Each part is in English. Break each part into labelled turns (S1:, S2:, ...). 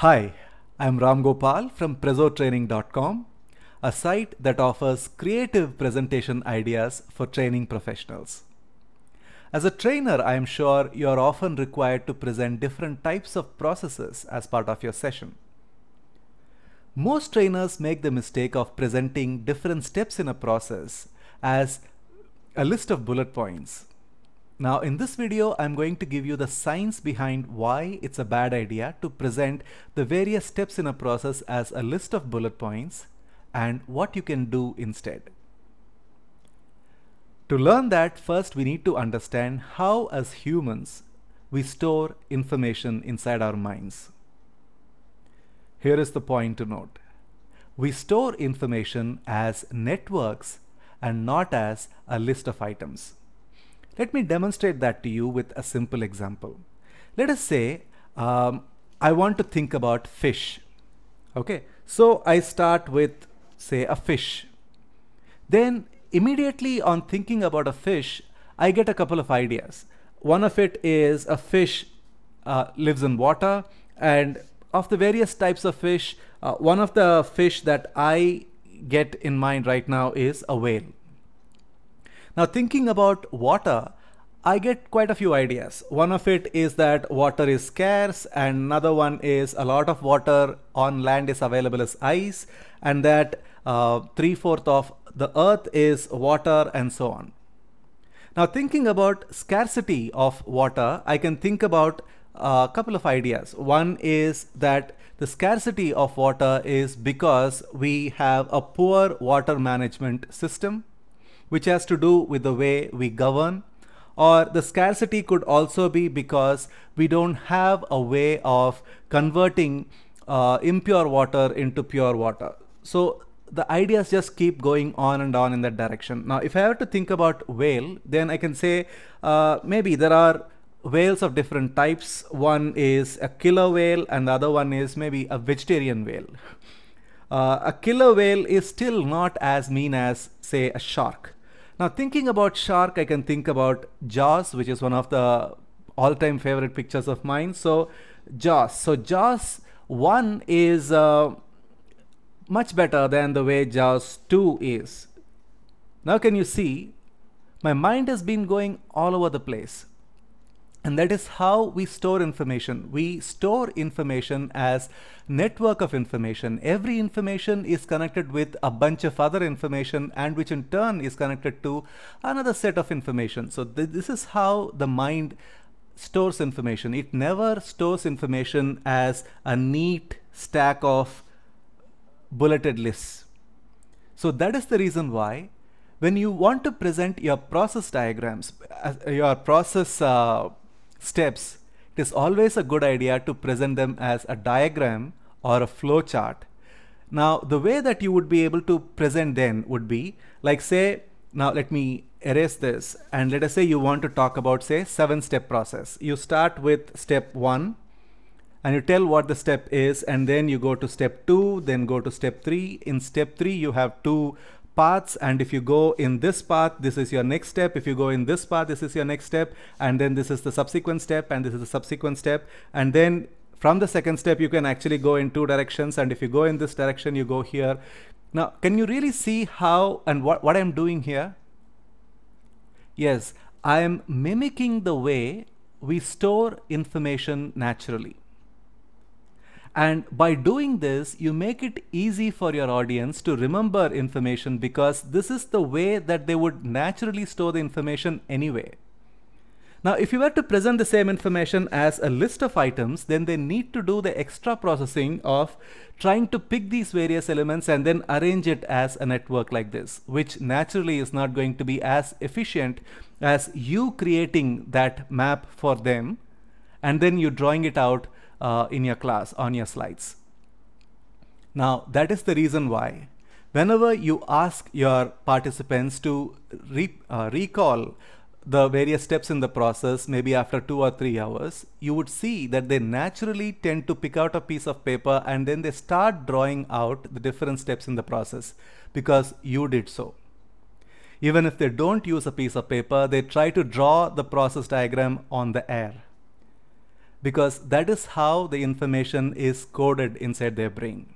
S1: Hi, I'm Ram Gopal from prezotraining.com, a site that offers creative presentation ideas for training professionals. As a trainer, I am sure you are often required to present different types of processes as part of your session. Most trainers make the mistake of presenting different steps in a process as a list of bullet points now in this video, I'm going to give you the science behind why it's a bad idea to present the various steps in a process as a list of bullet points and what you can do instead. To learn that, first we need to understand how as humans we store information inside our minds. Here is the point to note. We store information as networks and not as a list of items. Let me demonstrate that to you with a simple example. Let us say um, I want to think about fish. Okay, so I start with say a fish. Then immediately on thinking about a fish, I get a couple of ideas. One of it is a fish uh, lives in water and of the various types of fish, uh, one of the fish that I get in mind right now is a whale. Now thinking about water, I get quite a few ideas. One of it is that water is scarce, and another one is a lot of water on land is available as ice, and that uh, three fourth of the earth is water, and so on. Now, thinking about scarcity of water, I can think about a uh, couple of ideas. One is that the scarcity of water is because we have a poor water management system which has to do with the way we govern. Or the scarcity could also be because we don't have a way of converting uh, impure water into pure water. So the ideas just keep going on and on in that direction. Now, if I have to think about whale, then I can say uh, maybe there are whales of different types. One is a killer whale, and the other one is maybe a vegetarian whale. Uh, a killer whale is still not as mean as, say, a shark. Now thinking about shark, I can think about Jaws, which is one of the all-time favorite pictures of mine. So Jaws. So Jaws 1 is uh, much better than the way Jaws 2 is. Now can you see? My mind has been going all over the place. And that is how we store information. We store information as network of information. Every information is connected with a bunch of other information and which in turn is connected to another set of information. So th this is how the mind stores information. It never stores information as a neat stack of bulleted lists. So that is the reason why when you want to present your process diagrams, uh, your process uh, Steps. It is always a good idea to present them as a diagram or a flowchart. Now, the way that you would be able to present then would be like say, now let me erase this and let us say you want to talk about say seven step process. You start with step one and you tell what the step is and then you go to step two, then go to step three. In step three, you have two paths and if you go in this path this is your next step if you go in this path this is your next step and then this is the subsequent step and this is the subsequent step and then from the second step you can actually go in two directions and if you go in this direction you go here now can you really see how and what, what I'm doing here yes I am mimicking the way we store information naturally and by doing this, you make it easy for your audience to remember information because this is the way that they would naturally store the information anyway. Now, if you were to present the same information as a list of items, then they need to do the extra processing of trying to pick these various elements and then arrange it as a network like this, which naturally is not going to be as efficient as you creating that map for them and then you drawing it out uh, in your class on your slides. Now, that is the reason why whenever you ask your participants to re uh, recall the various steps in the process, maybe after two or three hours, you would see that they naturally tend to pick out a piece of paper and then they start drawing out the different steps in the process because you did so. Even if they don't use a piece of paper, they try to draw the process diagram on the air because that is how the information is coded inside their brain.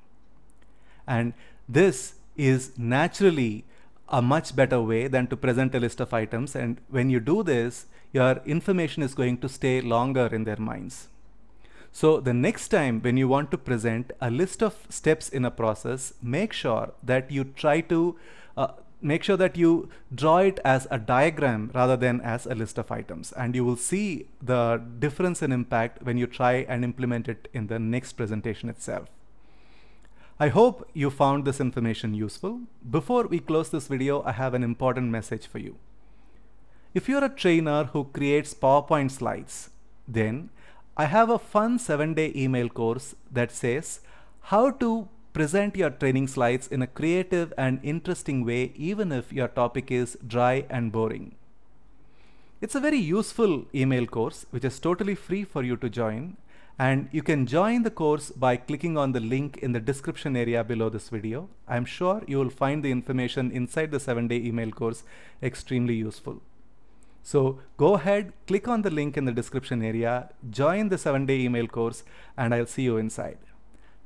S1: And this is naturally a much better way than to present a list of items. And when you do this, your information is going to stay longer in their minds. So the next time when you want to present a list of steps in a process, make sure that you try to uh, make sure that you draw it as a diagram rather than as a list of items. And you will see the difference in impact when you try and implement it in the next presentation itself. I hope you found this information useful. Before we close this video, I have an important message for you. If you're a trainer who creates PowerPoint slides, then I have a fun seven day email course that says how to Present your training slides in a creative and interesting way even if your topic is dry and boring. It's a very useful email course which is totally free for you to join and you can join the course by clicking on the link in the description area below this video. I'm sure you will find the information inside the 7-day email course extremely useful. So go ahead, click on the link in the description area, join the 7-day email course and I'll see you inside.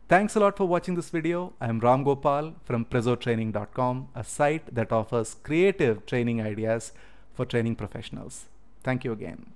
S1: Thanks a lot for watching this video. I am Ram Gopal from prezotraining.com, a site that offers creative training ideas for training professionals. Thank you again.